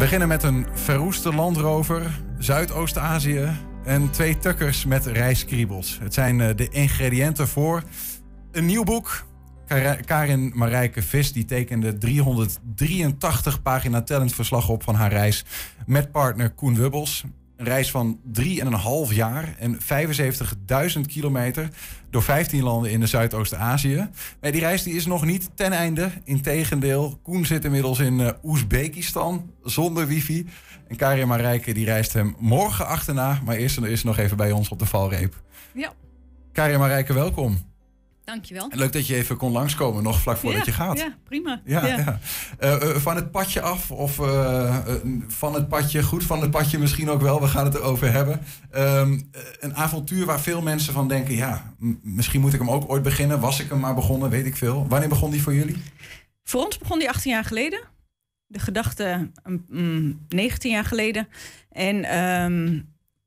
beginnen met een verroeste landrover, Zuidoost-Azië en twee tukkers met rijskriebels. Het zijn eh, de ingrediënten voor een nieuw boek. Karin Marijke Vis die tekende 383 pagina talentverslag op van haar reis met partner Koen Wubbels. Een reis van 3,5 jaar en 75.000 kilometer door 15 landen in de Zuidoost-Azië. Maar die reis die is nog niet ten einde. Integendeel, Koen zit inmiddels in eh, Oezbekistan zonder wifi. En Karin Marijke die reist hem morgen achterna. Maar eerst is nog even bij ons op de valreep. Ja. Karin Marijke, welkom. Dankjewel. leuk dat je even kon langskomen, nog vlak voordat je gaat. Ja, prima. Ja, eh, eh, van het padje af, of eh, van het padje, goed van het padje misschien ook wel, we gaan het erover hebben. Ehm, een avontuur waar veel mensen van denken, ja, misschien moet ik hem ook ooit beginnen. Was ik hem maar begonnen, weet ik veel. Wanneer begon die voor jullie? Voor ons begon die 18 jaar geleden. De gedachte um, 19 jaar geleden. En ehm,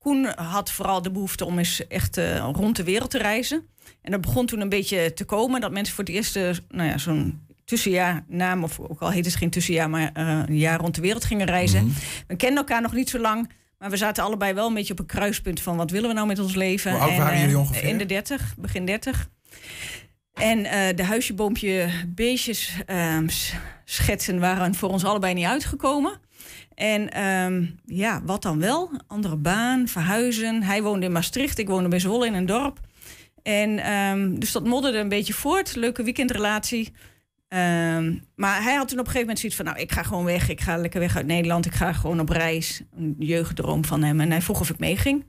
Koen had vooral de behoefte om eens echt eh, rond de wereld te reizen. En dat begon toen een beetje te komen dat mensen voor het eerst, eh, nou ja, zo'n tussenjaar naam, of ook al heet het geen tussenjaar, maar eh, een jaar rond de wereld gingen reizen. Mhm. We kennen elkaar nog niet zo lang, maar we zaten allebei wel een beetje op een kruispunt van wat willen we nou met ons leven. en, In de 30, begin 30. En eh, de huisjeboompje beestjes ehm, schetsen waren voor ons allebei niet uitgekomen. En ehm, ja, wat dan wel? Andere baan, verhuizen. Hij woonde in Maastricht, ik woonde bij Zwolle in een dorp. En ehm, dus dat modderde een beetje voort. Leuke weekendrelatie. maar hij had toen op een gegeven moment zoiets van... nou, ik ga gewoon weg. Ik ga lekker weg uit Nederland. Ik ga gewoon op reis. Een jeugddroom van hem. En hij vroeg of ik meeging.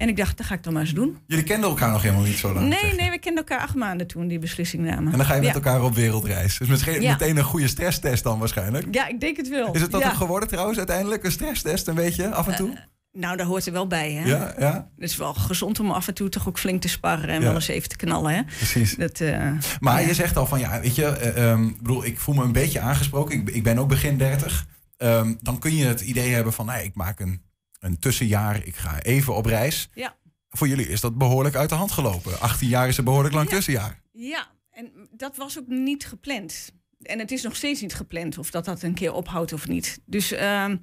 En ik dacht, dat ga ik dan maar eens doen. Jullie kenden elkaar nog helemaal niet zo lang? Nee, nee, we kenden elkaar acht maanden toen die beslissing namen. En dan ga je met elkaar op wereldreis. Dus misschien meteen een goede stresstest dan waarschijnlijk. Ja, ik denk het wel. Is het dat ja. geworden trouwens uiteindelijk? Een stresstest een beetje af en eh, toe? nou, daar hoort het wel bij, hè? Ja, ja. Het is wel gezond om af en toe toch ook flink te sparren en wel eens even te knallen, hè? Precies. Dat, eh, maar je zegt al van, ja, weet je, uh, bedoel, ik voel me een beetje aangesproken. Ik, ik ben ook begin 30. Ehm, dan kun je het idee hebben van, nee, nou ik maak een een tussenjaar. Ik ga even op reis. Ja. Voor jullie is dat behoorlijk uit de hand gelopen. 18 jaar is een behoorlijk lang tussenjaar. Ja, en dat was ook niet gepland. En het is nog steeds niet gepland of dat dat een keer ophoudt of niet. Dus ehm,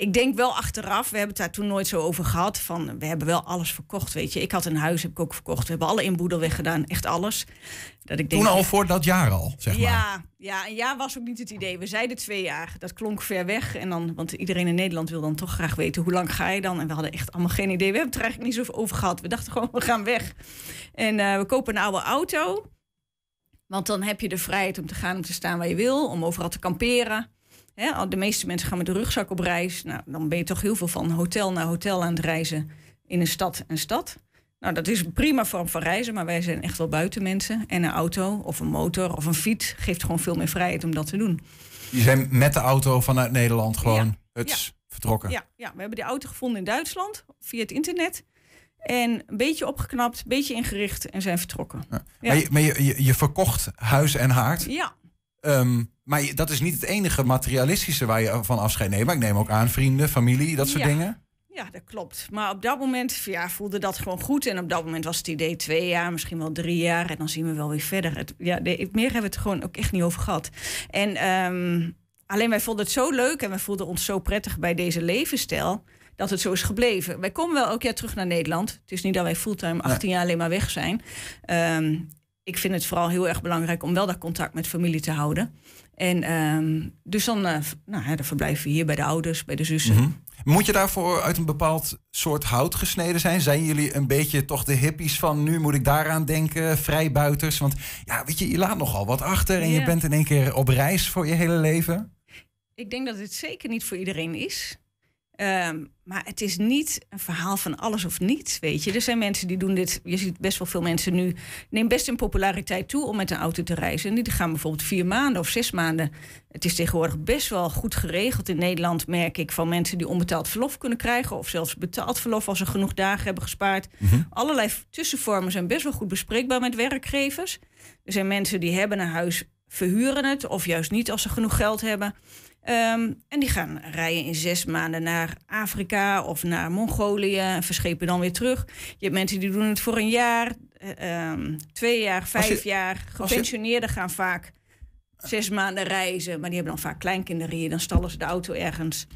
ik denk wel achteraf, we hebben het daar toen nooit zo over gehad. Van we hebben wel alles verkocht, weet je. Ik had een huis, heb ik ook verkocht. We hebben alle inboedel weggedaan, echt alles. Dat ik denk, toen al voor dat jaar al, zeg ja, maar. Ja, een jaar was ook niet het idee. We zeiden twee jaar. Dat klonk ver weg. En dan, want iedereen in Nederland wil dan toch graag weten hoe lang ga je dan. En we hadden echt allemaal geen idee. We hebben het er eigenlijk niet zo over gehad. We dachten gewoon, we gaan weg. En eh, we kopen een oude auto. Want dan heb je de vrijheid om te gaan, om te staan waar je wil, om overal te kamperen de meeste mensen gaan met de rugzak op reis. Nou, dan ben je toch heel veel van hotel naar hotel aan het reizen in een stad en stad. Nou, dat is een prima vorm van reizen, maar wij zijn echt wel buitenmensen. En een auto of een motor of een fiets geeft gewoon veel meer vrijheid om dat te doen. Je bent met de auto vanuit Nederland gewoon ja. vertrokken. Ja, ja, we hebben die auto gevonden in Duitsland via het internet. En een beetje opgeknapt, een beetje ingericht en zijn vertrokken. Ja. Maar, maar je, je, je, verkocht huis en haard? Ja, Ehm, maar dat is niet het enige materialistische waar je van afscheid neemt. Maar ik neem ook aan vrienden, familie, dat soort dingen. Ja, dat klopt. Maar op dat moment ja, voelde dat gewoon goed. En op dat moment was het idee twee jaar, misschien wel drie jaar. En dan zien we wel weer verder. Het, ja, meer hebben we het gewoon ook echt niet over gehad. En ehm, alleen wij vonden het zo leuk en we voelden ons zo prettig bij deze levensstijl. Dat het zo is gebleven. Wij komen wel elk jaar terug naar Nederland. Het is niet dat wij fulltime 18 jaar alleen maar weg zijn. Ehm, ik vind het vooral heel erg belangrijk om wel dat contact met familie te houden. En ehm, dus dan, uh, nou, hè, dan verblijven we hier bij de ouders, bij de zussen. Mhm. Moet je daarvoor uit een bepaald soort hout gesneden zijn? Zijn jullie een beetje toch de hippies van nu moet ik daaraan denken, vrijbuiters? Want ja, weet je, je laat nogal wat achter en je bent in één keer op reis voor je hele leven. Ik denk dat het zeker niet voor iedereen is. Ehm, maar het is niet een verhaal van alles of niets, weet je. Er zijn mensen die doen dit. Je ziet best wel veel mensen nu. Neem best in populariteit toe om met een auto te reizen. En die gaan bijvoorbeeld vier maanden of zes maanden. Het is tegenwoordig best wel goed geregeld in Nederland, merk ik, van mensen die onbetaald verlof kunnen krijgen. Of zelfs betaald verlof als ze genoeg dagen hebben gespaard. Mhm. Allerlei tussenvormen zijn best wel goed bespreekbaar met werkgevers. Er zijn mensen die hebben een huis, verhuren het. Of juist niet als ze genoeg geld hebben. Ehm, en die gaan rijden in zes maanden naar Afrika of naar Mongolië en verschepen dan weer terug. Je hebt mensen die doen het voor een jaar, eh, ehm, twee jaar, vijf jaar. Gepensioneerden gaan vaak zes maanden reizen, maar die hebben dan vaak kleinkinderen hier. Dan stallen ze de auto ergens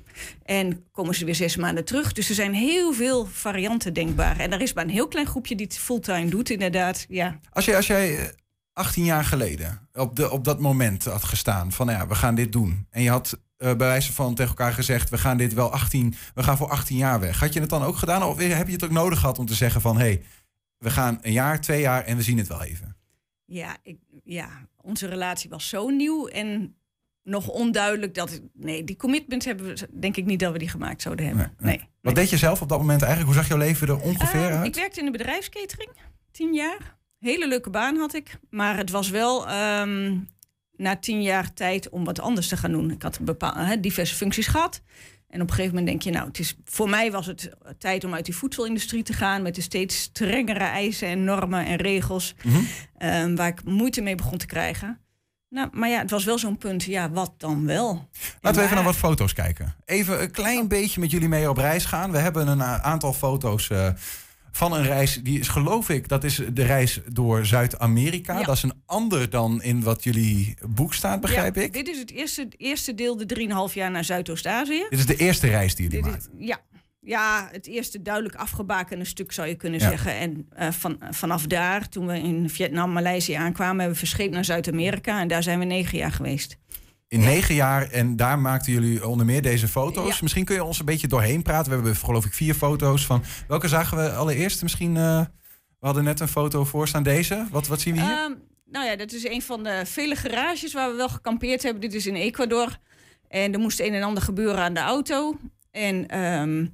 en komen ze weer zes maanden terug. Dus er zijn heel veel varianten denkbaar. En er is maar een heel klein groepje die het fulltime doet, inderdaad. Ja. Als, jij, als jij eh, 18 jaar geleden op, de, op dat moment had gestaan van nou ja, we gaan dit doen. En je had uh, bij wijze van tegen elkaar gezegd, we gaan dit wel 18, we gaan voor 18 jaar weg. Had je het dan ook gedaan of heb je het ook nodig gehad om te zeggen van hé, hey, we gaan een jaar, twee jaar en we zien het wel even? Ja, ik, ja, onze relatie was zo nieuw en nog onduidelijk dat. Nee, die commitment hebben we, denk ik niet dat we die gemaakt zouden hebben. Nee, Wat deed je zelf op dat moment eigenlijk? Hoe zag jouw leven er ongeveer ehm, uit? Ik werkte in de bedrijfskatering, tien jaar hele leuke baan had ik. Maar het was wel ehm, na tien jaar tijd om wat anders te gaan doen. Ik had bepaalde, he, diverse functies gehad. En op een gegeven moment denk je, nou, het is, voor mij was het tijd om uit die voedselindustrie te gaan met de steeds strengere eisen en normen en regels, mhm. ehm, waar ik moeite mee begon te krijgen. Nou, maar ja, het was wel zo'n punt, ja, wat dan wel? Laten we even naar wat foto's kijken. Even een klein oh. beetje met jullie mee op reis gaan. We hebben een eh, aantal foto's eh, van een reis, die is geloof ik, dat is de reis door Zuid-Amerika. Dat is een ander dan in wat jullie boek staat, begrijp ja, ik. Dit is het eerste, eerste deel, de 3,5 jaar naar Zuidoost-Azië. Dit is de eerste reis die jullie maakt. ja. Ja, het eerste duidelijk afgebakende stuk zou je kunnen zeggen. En eh, van, eh, vanaf daar, toen we in Vietnam, Maleisië aankwamen, hebben we verscheept naar Zuid-Amerika. En daar zijn we negen jaar geweest. In negen jaar en daar maakten jullie onder meer deze foto's. Misschien kun je ons een beetje doorheen praten. We hebben geloof ik vier foto's van. Welke zagen we allereerst? Misschien, eh, we hadden net een foto voor staan. Deze, wat, wat zien we hier? Ehm, nou ja, dat is een van de vele garages waar we wel gekampeerd hebben. Dit is in Ecuador. En er moest een en ander gebeuren aan de auto. En ehm,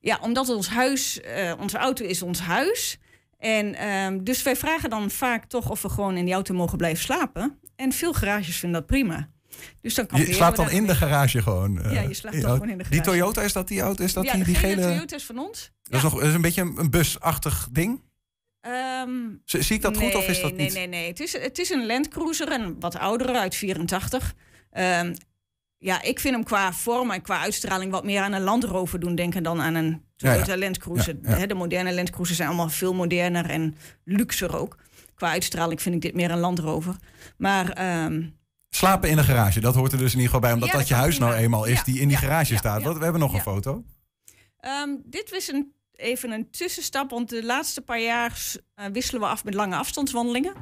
ja, omdat ons huis, eh, onze auto is ons huis. En ehm, dus wij vragen dan vaak toch of we gewoon in die auto mogen blijven slapen. En veel garages vinden dat prima. Dus je slaapt dan in de garage gewoon? ja, je eh, slaapt dan gewoon in de garage. Die Toyota, is dat die auto? Is dat ja, die, die Toyota is van ons. Dat is, nog, is een beetje een busachtig ding? Ehm, zie ik dat goed of is dat nee, niet? Nee, nee, nee. Het is, het is een Land Cruiser, een wat oudere uit 84. Ehm, ja, ik vind hem qua vorm en qua uitstraling wat meer aan een Land Rover doen denken dan aan een Toyota ja, Land Cruiser. de moderne Land Cruisers zijn allemaal veel moderner en luxer ook. Qua uitstraling vind ik dit meer een Land Rover. Maar ehm, Slapen in een garage, dat hoort er dus in ieder geval bij, omdat dat, je huis nou eenmaal is die in die garage staat. we hebben nog een foto. Ehm, dit was een, even een tussenstap, want de laatste paar jaar eh, wisselen we af met lange afstandswandelingen.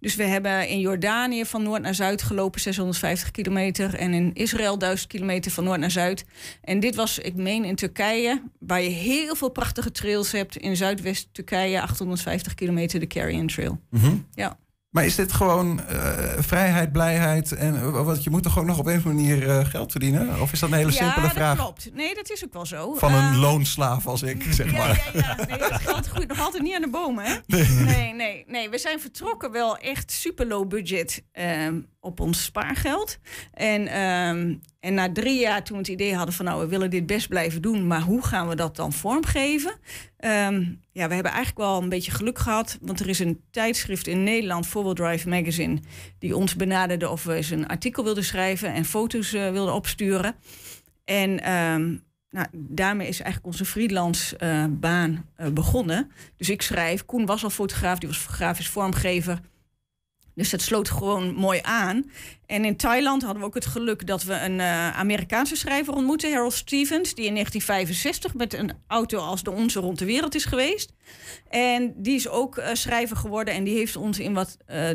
Dus we hebben in Jordanië van noord naar zuid gelopen 650 kilometer. En in Israël 1000 kilometer van noord naar zuid. En dit was, ik meen, in Turkije, waar je heel veel prachtige trails hebt. In Zuidwest-Turkije 850 kilometer de Carrion Trail. Mhm. Ja. Maar is dit gewoon eh, vrijheid, blijheid? En, eh, wat? je moet toch ook nog op een of andere manier uh, geld verdienen? Of is dat een hele simpele vraag? Ja, klopt. Nee, dat is ook wel zo. Van een ehm, loonslaaf als ik, zeg maar. Ja, ja, nee, dat geld goed. Nog altijd niet aan de bomen, hè? Nee, nee, nee. nee. We zijn vertrokken wel echt super low budget ehm, op ons spaargeld. En ehm, en na drie jaar, toen we het idee hadden van nou, we willen dit best blijven doen, maar hoe gaan we dat dan vormgeven? Ehm, ja, we hebben eigenlijk wel een beetje geluk gehad, want er is een tijdschrift in Nederland, Forward Drive Magazine, die ons benaderde of we eens een artikel wilden schrijven en foto's eh, wilden opsturen. En ehm, nou, daarmee is eigenlijk onze freelance eh, baan eh, begonnen. Dus ik schrijf, Koen was al fotograaf, die was grafisch vormgever. Dus dat sloot gewoon mooi aan. En in Thailand hadden we ook het geluk dat we een eh, Amerikaanse schrijver ontmoetten, Harold Stevens, die in 1965 met een auto als de onze rond de wereld is geweest. En die is ook eh, schrijver geworden en die heeft ons in wat. Eh,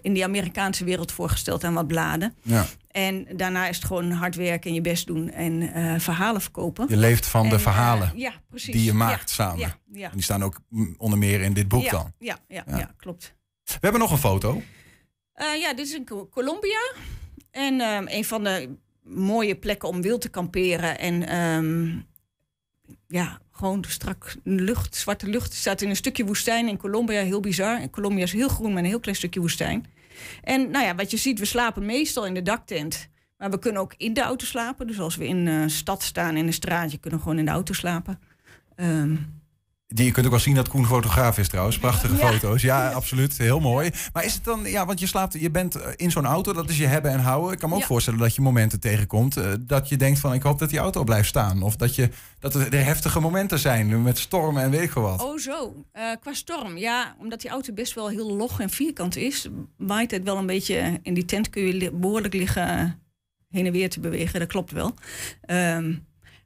in die Amerikaanse wereld voorgesteld aan wat bladen. Ja. En daarna is het gewoon hard werken en je best doen en verhalen verkopen. Je leeft van de verhalen ja, die je maakt ja, samen. En die staan ook onder meer in dit boek dan. ja, ja, ja, klopt. We hebben nog een foto. Eh, ja, dit is in Colombia. En ehm, een van de mooie plekken om wild te kamperen. En ehm, ja, gewoon strak lucht, zwarte lucht. Het staat in een stukje woestijn in Colombia, heel bizar. En Colombia is heel groen, maar een heel klein stukje woestijn. En nou ja, wat je ziet, we slapen meestal in de daktent. Maar we kunnen ook in de auto slapen. Dus als we in een eh, stad staan, in een straatje, kunnen we gewoon in de auto slapen. Ehm, die, je kunt ook wel zien dat Koen fotograaf is trouwens. Prachtige foto's. Ja, absoluut. Heel mooi. Maar is het dan, ja, want je slaapt, je bent eh, in zo'n auto, dat is je hebben en houden. Ik kan me ook voorstellen dat je momenten tegenkomt. Eh, dat je denkt van ik hoop dat die auto blijft staan. Of dat, je, dat er heftige momenten zijn met stormen en weet wat. Oh, zo. Eh, qua storm. Ja, omdat die auto best wel heel log en vierkant is, waait het wel een beetje. In die tent kun je behoorlijk liggen heen en weer te bewegen. Dat klopt wel. Ehm,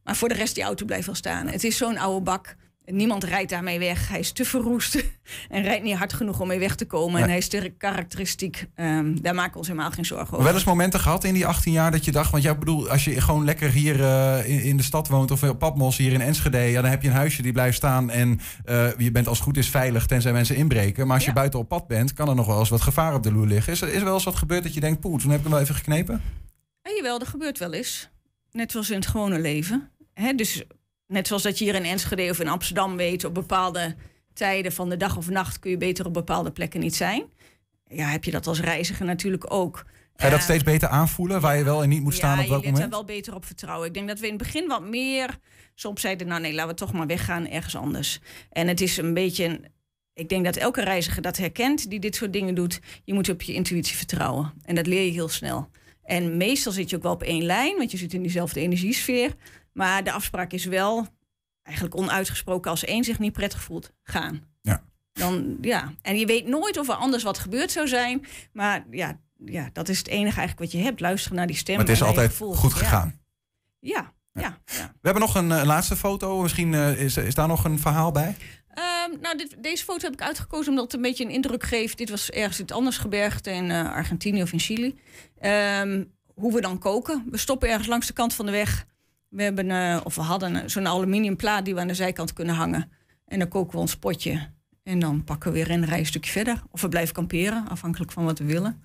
maar voor de rest, die auto blijft wel staan. Het is zo'n oude bak. Niemand rijdt daarmee weg. Hij is te verroest en rijdt niet hard genoeg om mee weg te komen. En hij is te karakteristiek. Ehm, daar maken we ons helemaal geen zorgen over. Wel eens momenten gehad in die 18 jaar dat je dacht... want ja, bedoel, als je gewoon lekker hier eh, in, de stad woont... of op Padmos hier in Enschede... Ja, dan heb je een huisje die blijft staan en eh, je bent als het goed is veilig... tenzij mensen inbreken. Maar als je buiten op pad bent, kan er nog wel eens wat gevaar op de loer liggen. Is er, is wel eens wat gebeurd dat je denkt... poeh, toen heb ik hem wel even geknepen? Ja, jawel, dat gebeurt wel eens. Net zoals in het gewone leven. dus Net zoals dat je hier in Enschede of in Amsterdam weet, op bepaalde tijden van de dag of nacht kun je beter op bepaalde plekken niet zijn. Ja, heb je dat als reiziger natuurlijk ook. Ga je dat eh, steeds beter aanvoelen, waar je wel en niet moet staan op welk moment? Ja, je wel beter op vertrouwen. Ik denk dat we in het begin wat meer... Soms zeiden, nou nee, laten we toch maar weggaan ergens anders. En het is een beetje... ik denk dat elke reiziger dat herkent die dit soort dingen doet. Je moet op je intuïtie vertrouwen. En dat leer je heel snel. En meestal zit je ook wel op één lijn, want je zit in diezelfde energiesfeer. Maar de afspraak is wel eigenlijk onuitgesproken als één zich niet prettig voelt, gaan. Ja. Dan, ja. En je weet nooit of er anders wat gebeurd zou zijn. Maar ja, ja, dat is het enige eigenlijk wat je hebt. Luisteren naar die stem. het is altijd goed gegaan. Ja. Ja, We hebben nog een, eh, laatste foto. Misschien eh, is, is daar nog een verhaal bij? Ehm, nou, dit, deze foto heb ik uitgekozen omdat het een beetje een indruk geeft. Dit was ergens het anders gebergte in eh, Argentinië of in Chili. Ehm, hoe we dan koken. We stoppen ergens langs de kant van de weg. We hebben, eh, of we hadden eh, zo'n aluminium plaat die we aan de zijkant kunnen hangen. En dan koken we ons potje. En dan pakken we weer een rijstukje verder. Of we blijven kamperen, afhankelijk van wat we willen.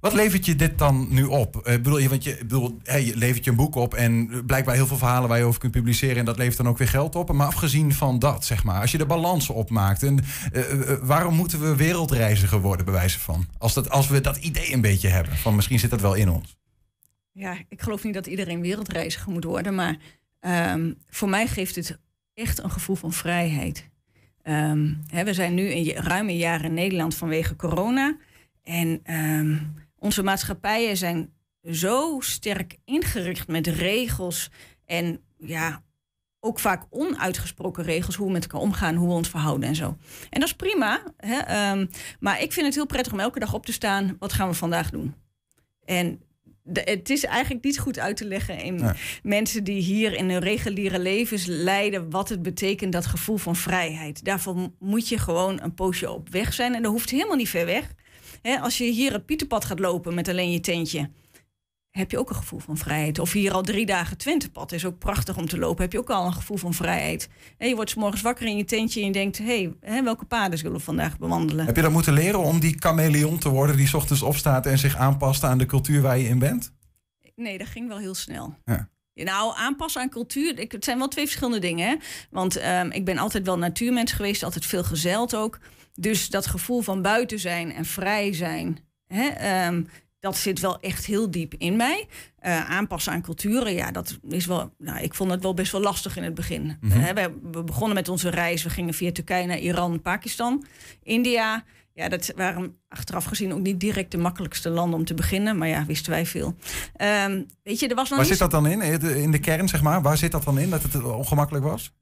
Wat levert je dit dan nu op? Eh, bedoel je, want je, bedoel, hey, je levert je een boek op en blijkbaar heel veel verhalen waar je over kunt publiceren en dat levert dan ook weer geld op. Maar afgezien van dat, zeg maar, als je de balans opmaakt, en, waarom moeten we wereldreiziger worden, bij wijze van? Als, dat, als we dat idee een beetje hebben, van misschien zit dat wel in ons ja, ik geloof niet dat iedereen wereldreiziger moet worden, maar ehm, voor mij geeft het echt een gevoel van vrijheid. Ehm, hè, we zijn nu een ruime een jaar in Nederland vanwege corona. En ehm, onze maatschappijen zijn zo sterk ingericht met regels en ja, ook vaak onuitgesproken regels hoe we met elkaar omgaan, hoe we ons verhouden en zo. En dat is prima, hè? maar ik vind het heel prettig om elke dag op te staan. Wat gaan we vandaag doen? En het is eigenlijk niet goed uit te leggen in mensen die hier in hun reguliere levens leiden wat het betekent, dat gevoel van vrijheid. Daarvoor moet je gewoon een poosje op weg zijn en dat hoeft helemaal niet ver weg. als je hier het Pieterpad gaat lopen met alleen je tentje, heb je ook een gevoel van vrijheid. Of hier al drie dagen Twentepad is ook prachtig om te lopen. Heb je ook al een gevoel van vrijheid. En je wordt s morgens wakker in je tentje en je denkt... hé, hey, welke paden zullen we vandaag bewandelen? Heb je dat moeten leren om die chameleon te worden... die s ochtends opstaat en zich aanpast aan de cultuur waar je in bent? Nee, dat ging wel heel snel. Ja. Nou, aanpassen aan cultuur, het zijn wel twee verschillende dingen. Hè? Want ehm, ik ben altijd wel natuurmens geweest, altijd veel gezeld ook. Dus dat gevoel van buiten zijn en vrij zijn... Hè, ehm, dat zit wel echt heel diep in mij. Eh, aanpassen aan culturen, ja, dat is wel. Nou, ik vond het wel best wel lastig in het begin. Mhm. Eh, we, begonnen met onze reis. We gingen via Turkije naar Iran, Pakistan, India. Ja, dat waren achteraf gezien ook niet direct de makkelijkste landen om te beginnen. Maar ja, wisten wij veel. Ehm, weet je, er was nog Waar zit dat dan in? In de kern, zeg maar. Waar zit dat dan in dat het eh, ongemakkelijk was?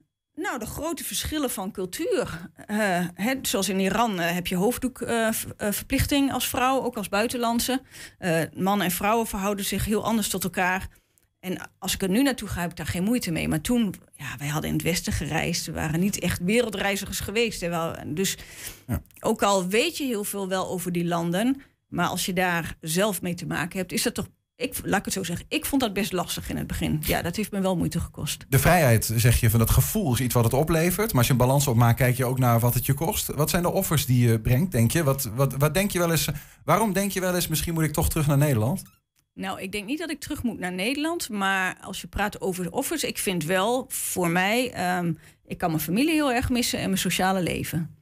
Nou, de grote verschillen van cultuur. Uh, zoals in Iran eh, heb je hoofddoekverplichting eh, uh, als vrouw, ook als buitenlandse. mannen en vrouwen verhouden zich heel anders tot elkaar. En als ik er nu naartoe ga, heb ik daar geen moeite mee. Maar toen, ja, wij hadden in het Westen gereisd. We waren niet echt wereldreizigers geweest. Dus ja. ook al weet je heel veel wel over die landen. Maar als je daar zelf mee te maken hebt, is dat toch ik, laat ik het zo zeggen, ik vond dat best lastig in het begin. Ja, dat heeft me wel moeite gekost. De vrijheid, zeg je, van dat gevoel is iets wat het oplevert. Maar als je een balans opmaakt, kijk je ook naar wat het je kost. Wat zijn de offers die je brengt, denk je? Wat, wat, wat denk je wel eens, waarom denk je wel eens, misschien moet ik toch terug naar Nederland? Nou, ik denk niet dat ik terug moet naar Nederland. Maar als je praat over offers, ik vind wel voor mij, ehm, ik kan mijn familie heel erg missen en mijn sociale leven.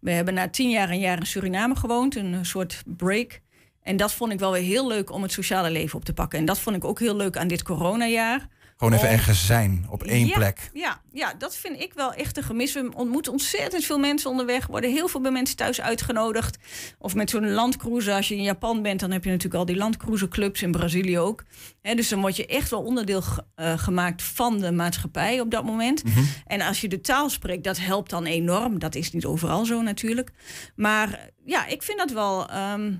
We hebben na tien jaar een jaar in Suriname gewoond, een soort break. En dat vond ik wel weer heel leuk om het sociale leven op te pakken. En dat vond ik ook heel leuk aan dit coronajaar. Gewoon even ergens zijn, op één plek. Ja, ja, dat vind ik wel echt een gemis. We ontmoeten ontzettend veel mensen onderweg. Worden heel veel bij mensen thuis uitgenodigd. Of met zo'n landcruiser. Als je in Japan bent, dan heb je natuurlijk al die landcruiserclubs. In Brazilië ook. He, dus dan word je echt wel onderdeel eh, gemaakt van de maatschappij op dat moment. Mhm. En als je de taal spreekt, dat helpt dan enorm. Dat is niet overal zo natuurlijk. Maar ja, ik vind dat wel... Ehm,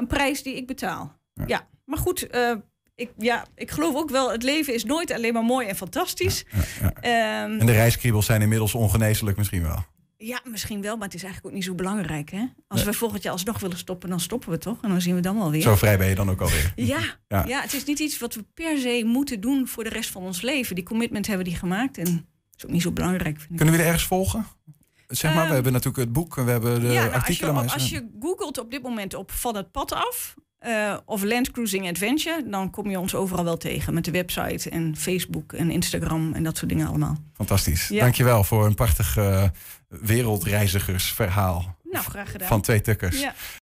een prijs die ik betaal. Ja, maar goed. Eh, ik, ja, ik geloof ook wel, het leven is nooit alleen maar mooi en fantastisch. Ja, ehm, en de reiskriebels zijn inmiddels ongeneeslijk misschien wel. Ja, misschien wel, maar het is eigenlijk ook niet zo belangrijk. Hè? Als we volgend jaar alsnog willen stoppen, dan stoppen we toch? En dan zien we dan wel weer. Zo vrij ben je dan ook alweer. ja, ja. ja, het is niet iets wat we per se moeten doen voor de rest van ons leven. Die commitment hebben die gemaakt en dat is ook niet zo belangrijk. Vind Kunnen we er ergens volgen? Zeg maar, we ehm, hebben natuurlijk het boek, we hebben de nou, artikelen. Als je, als je googelt op dit moment op Van het Pad af eh, of Land Cruising Adventure, dan kom je ons overal wel tegen met de website en Facebook en Instagram en dat soort dingen allemaal. Fantastisch. Ja. Dankjewel voor een prachtig eh, wereldreizigersverhaal. Nou, graag gedaan. Van twee tukkers. Ja.